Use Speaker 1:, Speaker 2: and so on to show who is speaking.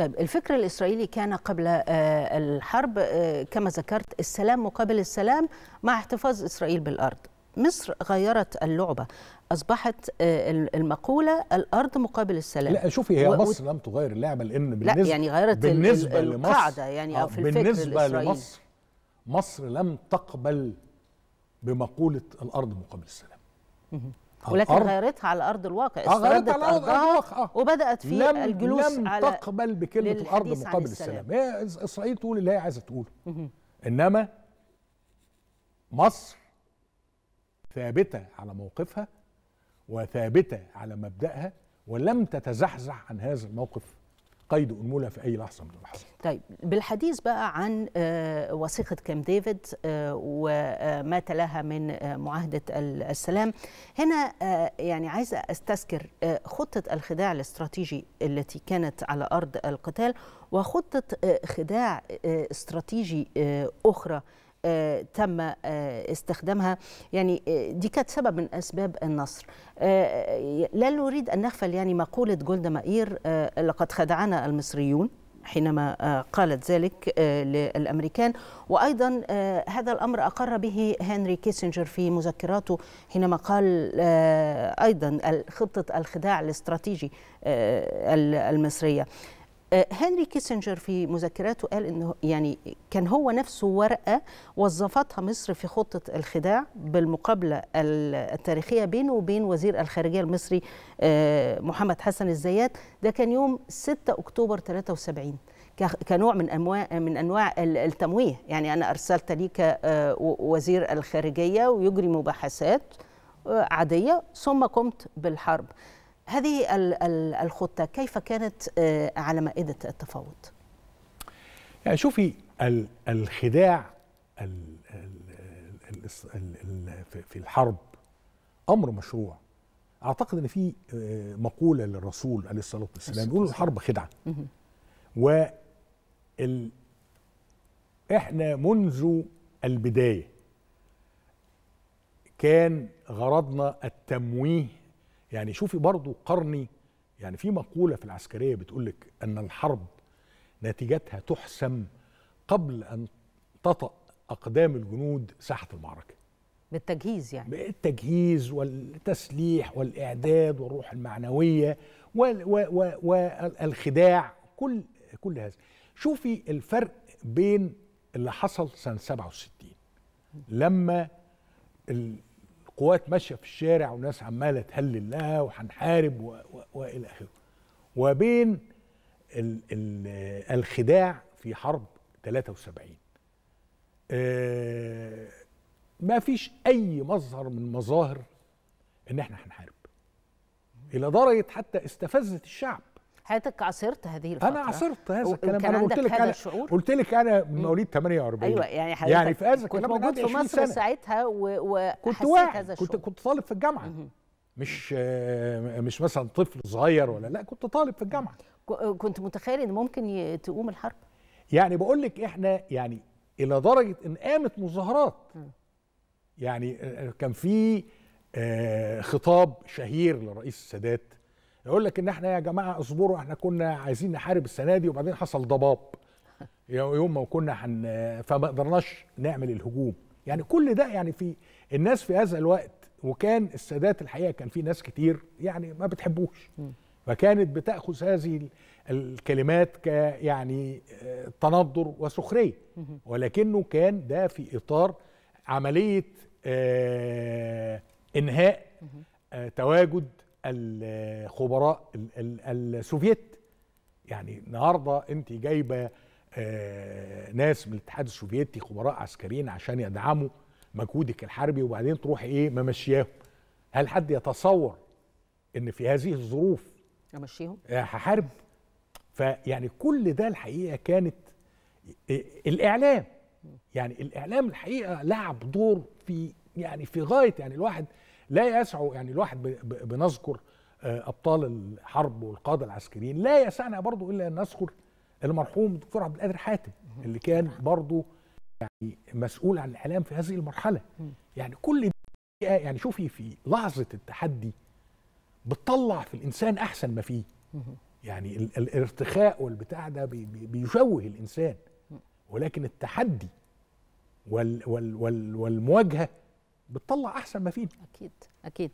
Speaker 1: طيب الفكر الإسرائيلي كان قبل آه، الحرب آه، كما ذكرت السلام مقابل السلام مع احتفاظ إسرائيل بالأرض مصر غيرت اللعبة أصبحت آه، المقولة الأرض مقابل السلام لا شوفي هي و... مصر
Speaker 2: لم تغير اللعبة لأن بالنسبة لا يعني غيرت بالنسبة ال... القاعدة يعني أو في الفكر بالنسبة الإسرائيلي لمصر مصر لم تقبل بمقولة الأرض مقابل السلام ولكن أرض.
Speaker 1: غيرتها على ارض الواقع آه غيرت على ارض الواقع آه. وبدات في لم الجلوس لم على تقبل
Speaker 2: بكلمه الارض مقابل السلام, هي اسرائيل تقول اللي هي عايزه تقوله انما مصر ثابته على موقفها وثابته على مبدأها ولم تتزحزح عن هذا الموقف قيد أنملة في أي لحظة من اللحظات
Speaker 1: طيب بالحديث بقى عن آه، وثيقة كام ديفيد آه، وما تلاها من آه، معاهدة السلام هنا يعني عايزة أستذكر خطة الخداع الاستراتيجي التي كانت على أرض القتال وخطة خداع استراتيجي أخرى آه، تم آه، استخدامها يعني آه، دي كانت سبب من اسباب النصر لا نريد ان نغفل يعني مقوله جولدا مائير لقد خدعنا المصريون حينما قالت ذلك للامريكان وايضا هذا الامر اقر به هنري كيسنجر في مذكراته حينما قال ايضا خطه الخداع الاستراتيجي المصريه هنري كيسنجر في مذكراته قال انه يعني كان هو نفسه ورقه وظفتها مصر في خطه الخداع بالمقابله التاريخيه بينه وبين وزير الخارجيه المصري آه، محمد حسن الزيات ده كان يوم 6 اكتوبر 73 كنوع من انواع من انواع التمويه يعني انا ارسلت ليك آه، وزير الخارجيه ويجري مباحثات آه، عاديه ثم قمت بالحرب هذه الخطة كيف كانت آه، على مائدة التفاوض؟
Speaker 2: يعني شوفي الخداع في الحرب أمر مشروع أعتقد أن في آه، مقولة للرسول عليه الصلاة والسلام يقول الحرب خدعة و احنا منذ البدايه كان غرضنا التمويه يعني شوفي برضو قرني يعني في مقولة في العسكرية بتقولك أن الحرب نتيجتها تحسم قبل أن تطأ أقدام الجنود ساحة المعركة
Speaker 1: بالتجهيز يعني
Speaker 2: بالتجهيز والتسليح والإعداد والروح المعنوية والخداع كل كل هذا شوفي الفرق بين اللي حصل سنة 67 لما قوات ماشيه في الشارع وناس عماله تهلل لها وهنحارب والى اخره وبين الـ الـ الخداع في حرب 73 آه، ما فيش اي مظهر من مظاهر ان احنا هنحارب
Speaker 1: الى درجه حتى استفزت الشعب حياتك عصرت هذه الفتره انا عصرت هذا الكلام انا قلت لك انا
Speaker 2: قلت لك انا مواليد 48 ايوه يعني حضرتك يعني في هذا كنت موجود في مصر سنة.
Speaker 1: ساعتها وكنت واعي كنت كنت طالب في الجامعه
Speaker 2: مش آه، مش مثلا طفل صغير ولا لا كنت طالب في الجامعه كنت متخيل
Speaker 1: ان ممكن تقوم الحرب
Speaker 2: يعني بقول لك احنا يعني الى درجه ان قامت مظاهرات يعني آه، كان في آه، خطاب شهير للرئيس السادات يقول لك ان احنا يا جماعه اصبروا احنا كنا عايزين نحارب السنه دي وبعدين حصل ضباب يوم ما كنا حن فما قدرناش نعمل الهجوم يعني كل ده يعني في الناس في هذا الوقت وكان السادات الحقيقه كان في ناس كتير يعني ما بتحبوش فكانت بتاخذ هذه الكلمات ك يعني آه، تنضر وسخريه ولكنه كان ده في اطار عمليه آه، انهاء آه، تواجد الخبراء السوفيت يعني النهارده انت جايبه آه، ناس من الاتحاد السوفيتي خبراء عسكريين عشان يدعموا مجهودك الحربي وبعدين تروح ايه ممشياهم هل حد يتصور ان في هذه الظروف امشيهم آه، هحارب فيعني كل ده الحقيقه كانت آه، الاعلام يعني الاعلام الحقيقه لعب دور في يعني في غايه يعني الواحد لا يسعوا يعني الواحد بنذكر آه، ابطال الحرب والقاده العسكريين لا يسعنا برضو الا ان نذكر المرحوم الدكتور عبد القادر حاتم اللي كان برضو يعني مسؤول عن الاعلام في هذه المرحله يعني كل دقيقه يعني شوفي في لحظه التحدي بتطلع في الانسان احسن ما فيه يعني الارتخاء والبتاع ده بيشوه الانسان ولكن التحدي وال وال وال والمواجهه بتطلع احسن ما فيه اكيد اكيد